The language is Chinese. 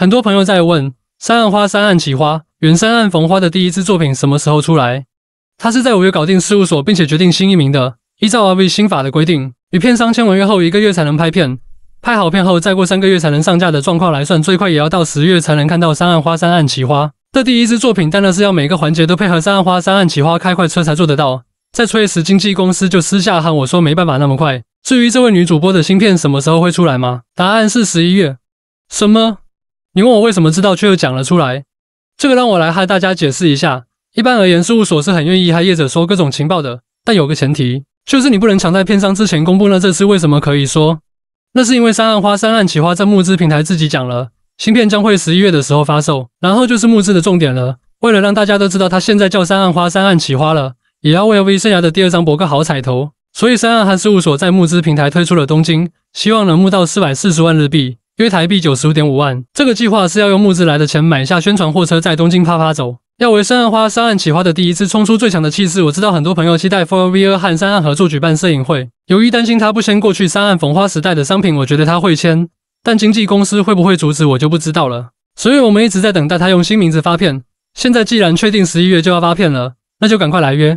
很多朋友在问《三暗花》《三暗奇花》《远山暗逢花》的第一支作品什么时候出来？它是在五月搞定事务所，并且决定新艺名的。依照 R V 新法的规定，与片商签完约后一个月才能拍片，拍好片后再过三个月才能上架的状况来算，最快也要到十月才能看到《三暗花》《三暗奇花》的第一支作品。当然，是要每个环节都配合《三暗花》《三暗奇花》开快车才做得到。在催时，经纪公司就私下喊我说没办法那么快。至于这位女主播的新片什么时候会出来吗？答案是十一月。什么？你问我为什么知道，却又讲了出来，这个让我来和大家解释一下。一般而言，事务所是很愿意和业者说各种情报的，但有个前提，就是你不能抢在片商之前公布那这次为什么可以说？那是因为三岸花、三岸企花在募资平台自己讲了，芯片将会十一月的时候发售，然后就是募资的重点了。为了让大家都知道，他现在叫三岸花、三岸企花了，也要为 v 生涯的第二张博个好彩头。所以三岸和事务所在募资平台推出了东京，希望能募到四百四十万日币。约台币九十五点五万，这个计划是要用募资来的钱买下宣传货车，在东京啪啪走。要为三岸花三岸企划的第一次冲出最强的气势。我知道很多朋友期待 Four V R 和三岸合作举办摄影会，由于担心他不签过去三岸逢花时代的商品，我觉得他会签，但经纪公司会不会阻止我就不知道了。所以我们一直在等待他用新名字发片。现在既然确定十一月就要发片了，那就赶快来约。